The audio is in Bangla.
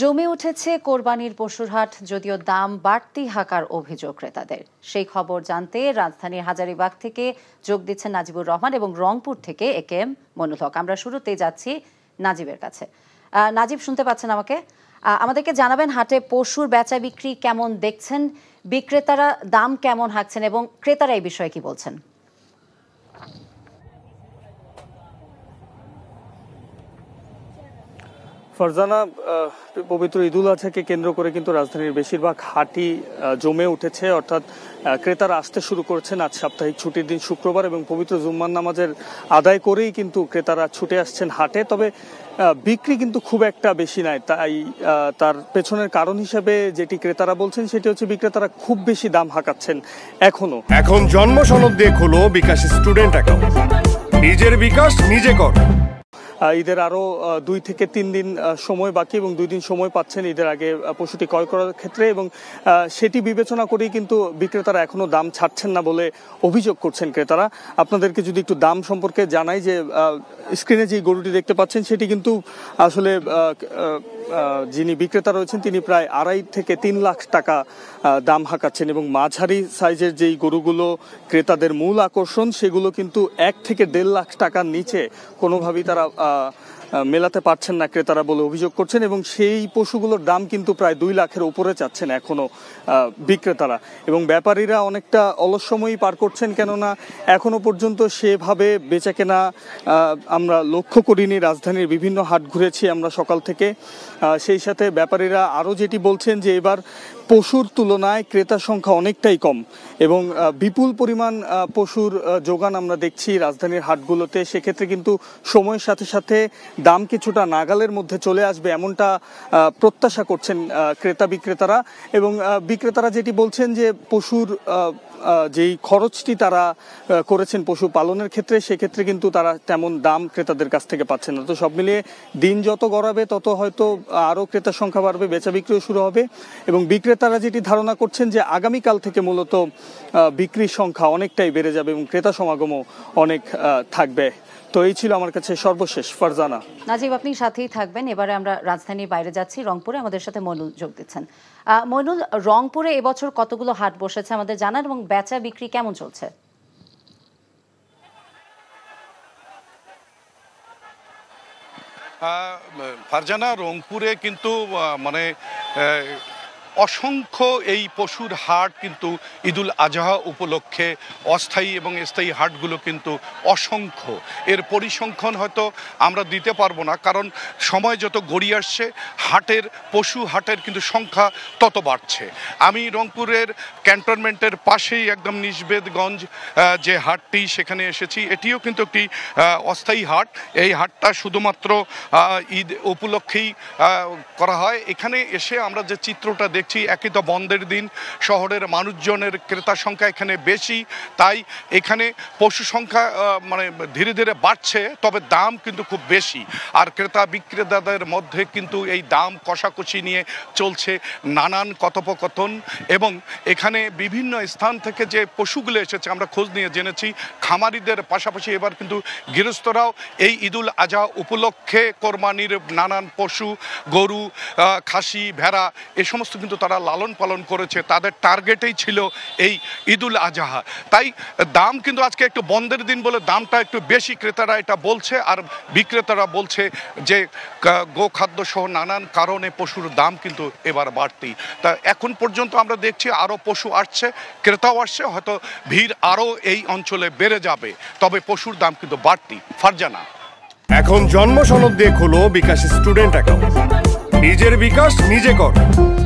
জমে উঠেছে কোরবানির পশুর হাট যদিও দাম বাড়তি হাকার অভিযোগ ক্রেতাদের সেই খবর জানতে রাজধানীর হাজারিবাগ থেকে যোগ দিচ্ছেন নাজিবুর রহমান এবং রংপুর থেকে এ কে এম মনুল আমরা শুরুতেই যাচ্ছি নাজিবের কাছে নাজিব শুনতে পাচ্ছেন আমাকে আমাদেরকে জানাবেন হাটে পশুর বেচা বিক্রি কেমন দেখছেন বিক্রেতারা দাম কেমন হাঁকছেন এবং ক্রেতারা এই বিষয়ে কি বলছেন ফারজানা পবিত্র ঈদুল আজহাকে কেন্দ্র করে কিন্তু রাজধানীর বেশিরভাগ হাটই জমে উঠেছে অর্থাৎ ক্রেতারা আসতে শুরু করছেন আজ সাপ্তাহিক ছুটির দিন শুক্রবার এবং পবিত্র জুম্মান নামাজের আদায় করেই কিন্তু ক্রেতারা ছুটে আসছেন হাটে তবে বিক্রি কিন্তু খুব একটা বেশি নাই তাই তার পেছনের কারণ হিসেবে যেটি ক্রেতারা বলছেন সেটি হচ্ছে বিক্রেতারা খুব বেশি দাম হাঁকাচ্ছেন এখনো এখন জন্ম সনদ দিয়ে খোলো বিকাশ স্টুডেন্ট অ্যাকাউন্ট নিজের বিকাশ নিজে কর ঈদের আরও দুই থেকে তিন দিন সময় বাকি এবং দুই দিন সময় পাচ্ছেন ঈদের আগে পশুটি ক্রয় করার ক্ষেত্রে এবং সেটি বিবেচনা করেই কিন্তু বিক্রেতারা এখনও দাম ছাড়ছেন না বলে অভিযোগ করছেন ক্রেতারা আপনাদেরকে যদি একটু দাম সম্পর্কে জানাই যে স্ক্রিনে যে গরুটি দেখতে পাচ্ছেন সেটি কিন্তু আসলে যিনি বিক্রেতা রয়েছেন তিনি প্রায় আড়াই থেকে তিন লাখ টাকা দাম হাঁকাচ্ছেন এবং মাঝারি সাইজের যেই গরুগুলো ক্রেতাদের মূল আকর্ষণ সেগুলো কিন্তু এক থেকে দেড় লাখ টাকার নিচে কোনোভাবেই তারা 呃。মেলাতে পারছেন না ক্রেতারা বলে অভিযোগ করছেন এবং সেই পশুগুলোর দাম কিন্তু প্রায় দুই লাখের উপরে চাচ্ছেন এখনও বিক্রেতারা এবং ব্যাপারীরা অনেকটা অলস সময়ই পার করছেন কেননা এখনও পর্যন্ত সেভাবে বেচা কেনা আমরা লক্ষ্য করিনি রাজধানীর বিভিন্ন হাট ঘুরেছি আমরা সকাল থেকে সেই সাথে ব্যাপারীরা আরও যেটি বলছেন যে এবার পশুর তুলনায় ক্রেতার সংখ্যা অনেকটাই কম এবং বিপুল পরিমাণ পশুর যোগান আমরা দেখছি রাজধানীর হাটগুলোতে সেক্ষেত্রে কিন্তু সময়ের সাথে সাথে দাম কিছুটা নাগালের মধ্যে চলে আসবে এমনটা প্রত্যাশা করছেন ক্রেতা বিক্রেতারা এবং বিক্রেতারা যেটি বলছেন যে পশুর যেই খরচটি তারা করেছেন পশু পালনের ক্ষেত্রে সেক্ষেত্রে কিন্তু তারা তেমন দাম ক্রেতাদের কাছ থেকে পাচ্ছেন না তো সব মিলিয়ে দিন যত গড়াবে তত হয়তো আরও ক্রেতার সংখ্যা বাড়বে বেচা বিক্রিও শুরু হবে এবং বিক্রেতারা যেটি ধারণা করছেন যে আগামীকাল থেকে মূলত বিক্রির সংখ্যা অনেকটাই বেড়ে যাবে এবং ক্রেতা সমাগমও অনেক থাকবে তো এই ছিল আমার কাছে সর্বশেষ ফারজানা নাজিব আপনি সাথেই থাকবেন এবারে আমরা রাজধানীর বাইরে যাচ্ছি রংপুরে আমাদের সাথে মনুল যোগ দিচ্ছেন মনুল রংপুরে এবছর কতগুলো হাট বসেছে আমাদের জানার এবং বেচা বিক্রি কেমন চলছে ফারজানা রংপুরে কিন্তু মানে অসংখ্য এই পশুর হাট কিন্তু ঈদুল আজহা উপলক্ষে অস্থায়ী এবং স্থায়ী হাটগুলো কিন্তু অসংখ্য এর পরিসংখ্যান হয়তো আমরা দিতে পারবো না কারণ সময় যত গড়িয়ে আসছে হাটের পশু হাটের কিন্তু সংখ্যা তত বাড়ছে আমি রংপুরের ক্যান্টনমেন্টের পাশেই একদম নিজবেদগঞ্জ যে হাটটি সেখানে এসেছি এটিও কিন্তু একটি অস্থায়ী হাট এই হাটটা শুধুমাত্র ঈদ উপলক্ষেই করা হয় এখানে এসে আমরা যে চিত্রটা দেখি দেখছি একই তো বন্ধের দিন শহরের মানুষজনের ক্রেতা সংখ্যা এখানে বেশি তাই এখানে পশু সংখ্যা মানে ধীরে ধীরে বাড়ছে তবে দাম কিন্তু খুব বেশি আর ক্রেতা বিক্রেতাদের মধ্যে কিন্তু এই দাম কষাকষি নিয়ে চলছে নানান কথোপকথন এবং এখানে বিভিন্ন স্থান থেকে যে পশুগুলো এসেছে আমরা খোঁজ নিয়ে জেনেছি খামারিদের পাশাপাশি এবার কিন্তু গৃহস্থরাও এই ঈদুল আজহা উপলক্ষে কোরবানির নানান পশু গরু খাসি ভেড়া এ সমস্ত কিন্তু কিন্তু তারা লালন পালন করেছে তাদের টার্গেটেই ছিল এই ঈদুল আজহা তাই দাম কিন্তু আজকে একটু বন্ধের দিন বলে দামটা একটু বেশি ক্রেতারা এটা বলছে আর বিক্রেতারা বলছে যে গোখাদ্য সহ নানান কারণে পশুর দাম কিন্তু এবার বাড়তি তা এখন পর্যন্ত আমরা দেখছি আরও পশু আসছে ক্রেতাও আসছে হয়তো ভিড় আরও এই অঞ্চলে বেড়ে যাবে তবে পশুর দাম কিন্তু বাড়তি ফারজানা এখন জন্ম সনদ দিয়ে খুলো বিকাশ স্টুডেন্ট অ্যাকাউন্ট নিজের বিকাশ নিজে কর